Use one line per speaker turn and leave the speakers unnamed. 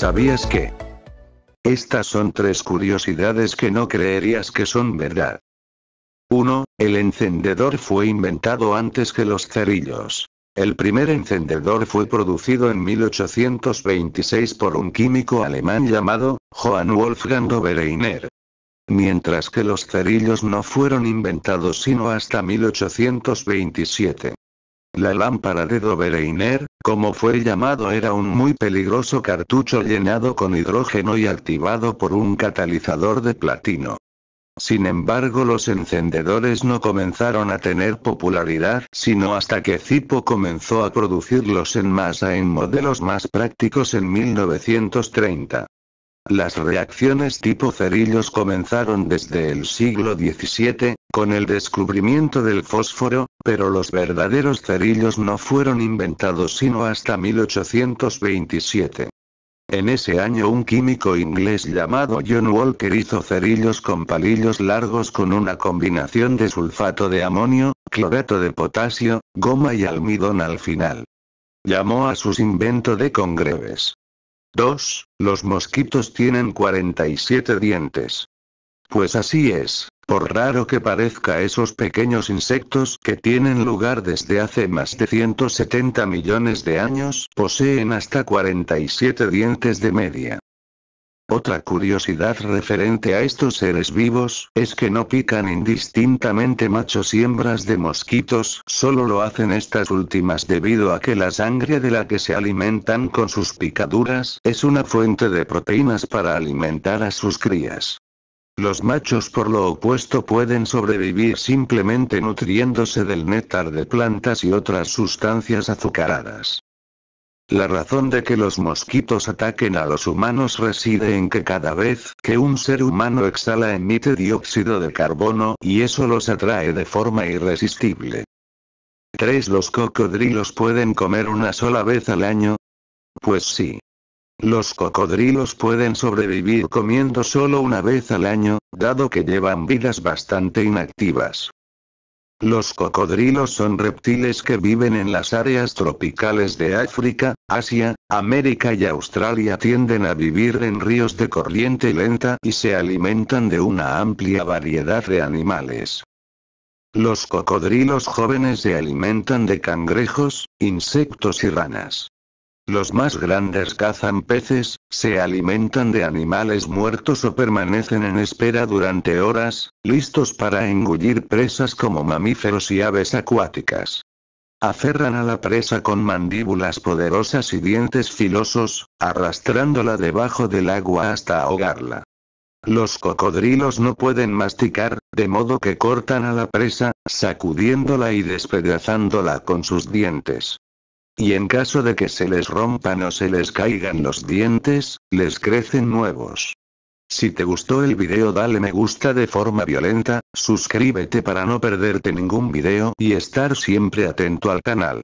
¿Sabías que? Estas son tres curiosidades que no creerías que son verdad. 1. El encendedor fue inventado antes que los cerillos. El primer encendedor fue producido en 1826 por un químico alemán llamado Johann Wolfgang Obereiner. Mientras que los cerillos no fueron inventados sino hasta 1827. La lámpara de Dovereiner, como fue llamado era un muy peligroso cartucho llenado con hidrógeno y activado por un catalizador de platino. Sin embargo los encendedores no comenzaron a tener popularidad sino hasta que Zippo comenzó a producirlos en masa en modelos más prácticos en 1930. Las reacciones tipo cerillos comenzaron desde el siglo XVII, con el descubrimiento del fósforo, pero los verdaderos cerillos no fueron inventados sino hasta 1827. En ese año un químico inglés llamado John Walker hizo cerillos con palillos largos con una combinación de sulfato de amonio, clorato de potasio, goma y almidón al final. Llamó a sus invento de congreves. 2. Los mosquitos tienen 47 dientes. Pues así es, por raro que parezca esos pequeños insectos que tienen lugar desde hace más de 170 millones de años poseen hasta 47 dientes de media. Otra curiosidad referente a estos seres vivos, es que no pican indistintamente machos y hembras de mosquitos, solo lo hacen estas últimas debido a que la sangre de la que se alimentan con sus picaduras, es una fuente de proteínas para alimentar a sus crías. Los machos por lo opuesto pueden sobrevivir simplemente nutriéndose del néctar de plantas y otras sustancias azucaradas. La razón de que los mosquitos ataquen a los humanos reside en que cada vez que un ser humano exhala emite dióxido de carbono y eso los atrae de forma irresistible. 3. ¿Los cocodrilos pueden comer una sola vez al año? Pues sí. Los cocodrilos pueden sobrevivir comiendo solo una vez al año, dado que llevan vidas bastante inactivas. Los cocodrilos son reptiles que viven en las áreas tropicales de África, Asia, América y Australia. Tienden a vivir en ríos de corriente lenta y se alimentan de una amplia variedad de animales. Los cocodrilos jóvenes se alimentan de cangrejos, insectos y ranas. Los más grandes cazan peces, se alimentan de animales muertos o permanecen en espera durante horas, listos para engullir presas como mamíferos y aves acuáticas. Aferran a la presa con mandíbulas poderosas y dientes filosos, arrastrándola debajo del agua hasta ahogarla. Los cocodrilos no pueden masticar, de modo que cortan a la presa, sacudiéndola y despedazándola con sus dientes y en caso de que se les rompan o se les caigan los dientes, les crecen nuevos. Si te gustó el video dale me gusta de forma violenta, suscríbete para no perderte ningún video y estar siempre atento al canal.